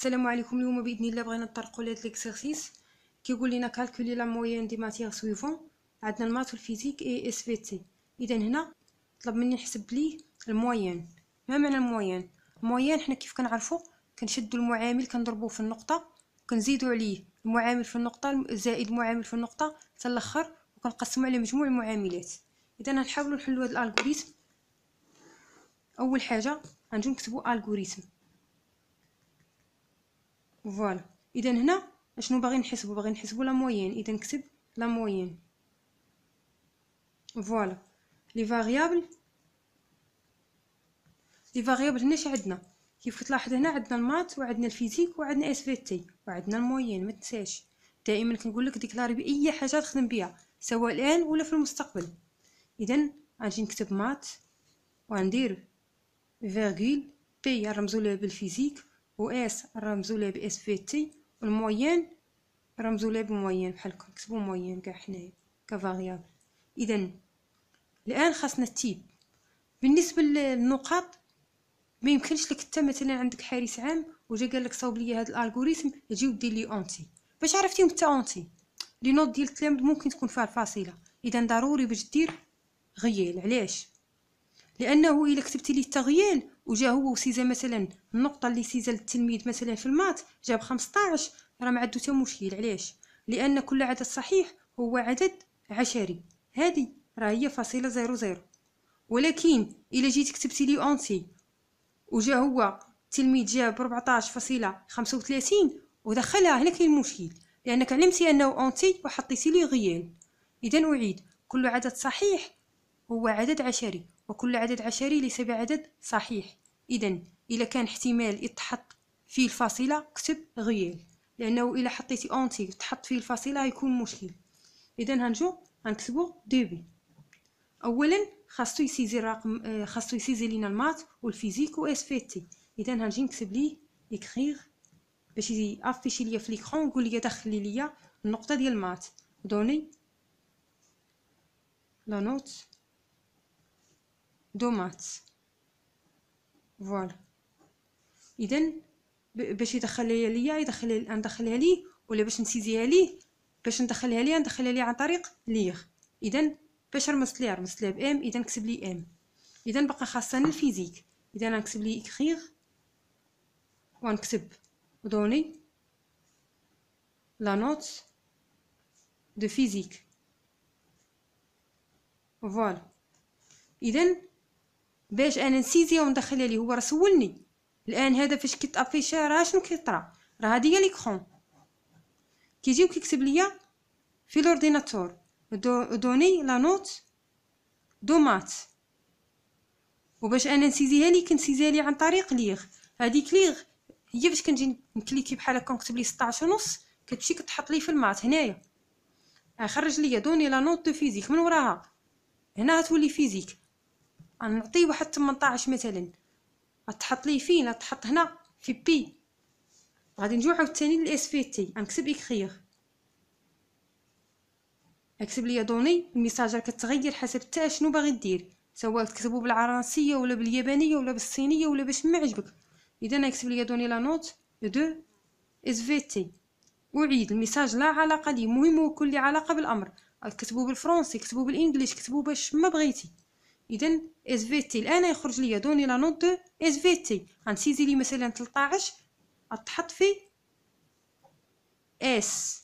السلام عليكم اليوم باذن الله بغينا نطرقوا لهاد ليكسيرسيس كيقول لنا كالكولي لا مويان دي ماتيغ سويفون عندنا المات والفيزيك اي اس في تي اذا هنا طلب مني نحسب ليه المويان ما معنى المويان المويان حنا كيف كنعرفوا كنشدو المعامل كنضربوه في النقطه وكنزيدوا عليه المعامل في النقطه زائد المعامل في النقطه حتى الاخر وكنقسمو على مجموع المعاملات اذا غنحاولوا نحلوا هاد الالغوريثم اول حاجه غنجيو نكتبوا الغوريثم فوالا اذا هنا اشنو باغي نحسبو باغي نحسبو لا موين اذا نكتب لا موين فوالا لي فاريابل لي فاريابل هنا عندنا كيف كتلاحظ هنا عندنا المات وعندنا الفيزيك وعندنا اس في تي وعندنا الموين ما تنساش دائما كنقول لك ديكلاري باي حاجه تخدم بها سواء الان ولا في المستقبل اذا غنجي نكتب مات وغندير فيرغول بي رمزو ليه بالفيزيك و اس رمزو ليه باس في تي و الموين رمزو ليه بموين بحال هكا نكتبو موين كاع حنايا كفاريابل اذا الان خاصنا التيب بالنسبه للنقاط ما يمكنش لك حتى مثلا عندك حارس عام وجا قال لك صاوب لي هذا الالغوريثم اجي ودير لي اونتي باش عرفتيهم حتى اونتي لي نوت ديال التلامد ممكن تكون فيها الفاصله اذا ضروري باش دير غيال علاش لانه الا كتبتي ليه التغيير وجا هو وسيزا مثلا النقطه اللي سيزا للتلميذ مثلا في المات جاب 15 راه ما عندو حتى مشكل علاش لان كل عدد صحيح هو عدد عشري هذه راه هي فاصله زيرو زيرو ولكن الا جيت كتبتي لي اونسي وجا هو التلميذ جاب 14 فاصله 35 ودخلها هنا كاين المشكل لانك علمتي انه اونتي وحطيتي لي غيال اذا اعيد كل عدد صحيح هو عدد عشري وكل عدد عشري ليس بعدد صحيح إذا إذا كان احتمال يتحط فيه الفاصلة كتب غيال لأنه إلا حطيتي أونتي تحط فيه الفاصلة يكون مشكل إذا هنجو غنكتبو دوبي أولا خاصو يسيزي الرقم آه، خاصو يسيزي لينا المات والفيزيك و اس في تي إذا هنجي نكتب ليه إكخيغ باش يافيشي ليا في ليكخون ويقول ليا دخلي ليا النقطة ديال المات دوني لا نوت دومات فوالا اذا باش يدخلها ليا يدخل ندخلها ليه ولا باش نسيزيها ليه باش ندخلها لي ندخلها ليه عن طريق ليغ اذا باش رمزت لي رمزت لي بام اذا نكتب لي ام اذا بقى خاصني الفيزيك اذا نكتب لي اكريغ ونكتب دوني لا نوت دو فيزيك فوالا اذا باش انا نسيزي وندخلها ليه هو راه سولني الان هذا فاش تافيشي راه شنو كيطرا راه هادي هي ليكرون كيجي وكيكتب ليا في لورديناتور دو دوني لا نوت دو مات وباش انا نسيزيها لي كنسيزيها لي عن طريق ليغ هاديك ليغ هي فاش كنجي نكليكي بحال هكا نكتب لي 16 ونص كتمشي كتحط لي في المات هنايا آه، خرج لي دوني لا نوت دو فيزيك من وراها هنا غتولي فيزيك نعطيه واحد 18 مثلا تحط لي فين تحط هنا في بي غادي نجيو عاوتاني للاس في تي نكتب اكخيغ اكتب ليا دوني راه كتغير حسب تا شنو باغي دير سواء تكتبو بالعرانسيه ولا باليابانيه ولا بالصينيه ولا باش ما عجبك اذا نكتب ليا دوني لا نوت دو اس في تي وعيد الميساج لا علاقه ليه المهم هو كل علاقه بالامر كتبوه بالفرنسي كتبوه بالانجليش كتبوه باش ما بغيتي اذا اس في تي الان يخرج لي دوني لا نوت دو اس في تي غنسيزي لي مثلا 13 غتحط في اس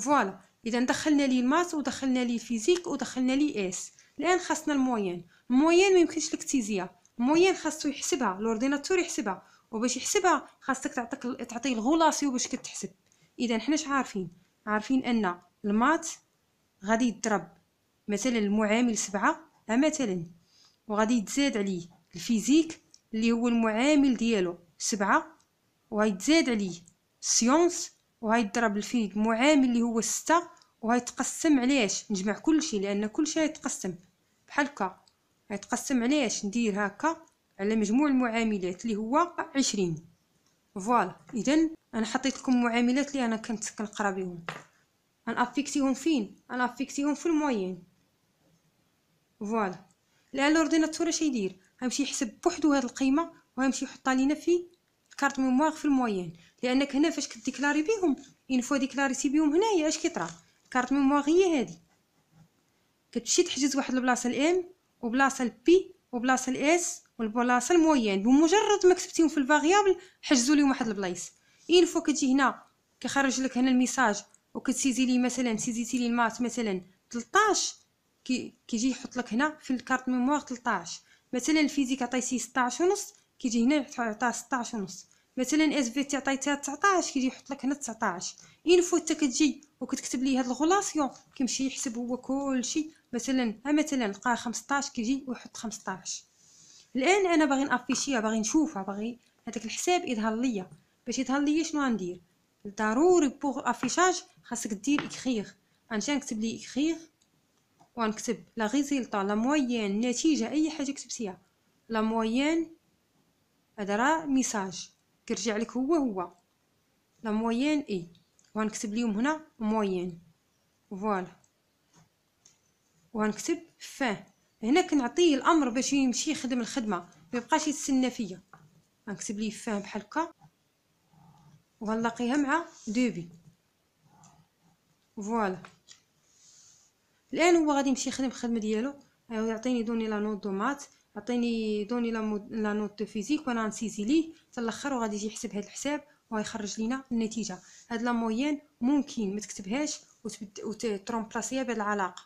فوالا اذا دخلنا لي الماس ودخلنا لي الفيزيك ودخلنا لي اس الان خاصنا الموين الموين ما يمكنش لك تيزيها الموين خاصو يحسبها لورديناتور يحسبها وباش يحسبها خاصك تعطيك تعطيه الغولاسيو باش كتحسب اذا حنا عارفين عارفين ان المات غادي يضرب مثلا المعامل سبعة مثلا وغادي يتزاد عليه الفيزيك اللي هو المعامل ديالو سبعة وغيتزاد عليه السيونس وغيضرب فيه المعامل اللي هو ستة وغيتقسم علاش نجمع كلشي لان كلشي غيتقسم بحال هكا غيتقسم علاش ندير هكا على مجموع المعاملات اللي هو عشرين فوالا اذا انا حطيت لكم معاملات اللي انا كنت كنقرا بهم انا افيكتيهم فين انا افيكتيهم في الموين فوالا الان لورديناتور اش يدير غيمشي يحسب بوحدو هاد القيمه وغيمشي يحطها لينا في كارت ميموار في الموين لانك هنا فاش كديكلاري بيهم اون فوا ديكلاريتي بيهم هنايا اش كيطرا كارت ميموار هي هادي كتمشي تحجز واحد البلاصه الام وبلاصه البي وبلاصه الاس والبلاصه الموين بمجرد ما كتبتيهم في الفاريابل حجزوا ليهم واحد البلايص اين فوا كتجي هنا كيخرج لك هنا الميساج وكتسيزي لي مثلا سيزيتي لي المات مثلا 13 كي كيجي يحط لك هنا في الكارت ميموار 13 مثلا الفيزيك عطيتيه 16 ونص كيجي هنا عطاه 16 ونص مثلا اس في تي عطاي 19 كيجي يحط لك هنا 19 انفو حتى كتجي وكتكتب لي هاد الغولاسيون كيمشي يحسب هو كلشي مثلا ها مثلا لقى 15 كيجي ويحط 15 الان انا باغي نافيشيها باغي نشوفها باغي هذاك الحساب يظهر ليا باش يظهر ليا شنو غندير ضروري بوغ افيشاج خاصك دير اكخيغ انشان كتب لي اكخيغ وغنكتب لا غيزيلطا لا مويان النتيجه اي حاجه كتبتيها لا مويان هذا راه ميساج كيرجع لك هو هو لا مويان اي وغنكتب ليهم هنا مويان فوالا وغنكتب ف هنا كنعطيه الامر باش يمشي يخدم الخدمه ما يبقاش يتسنى فيا غنكتب ليه ف بحال هكا وغنلاقيها مع دوبي فوالا الان هو غادي يمشي يخدم الخدمه ديالو يعطيني دوني لا نوت دو مات عطيني دوني لا لا نوت دو فيزيك وانا نسيزي ليه حتى الاخر وغادي يجي يحسب هذا الحساب ويخرج لينا النتيجه هاد لا موين ممكن ما تكتبهاش وترومبلاسيها بهاد العلاقه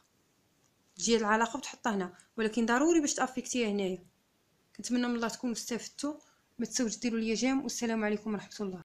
تجي العلاقه وتحطها هنا ولكن ضروري باش تافيكتيها هنايا كنتمنى من الله تكونوا استفدتوا ما تنساوش ديروا ليا جيم والسلام عليكم ورحمه الله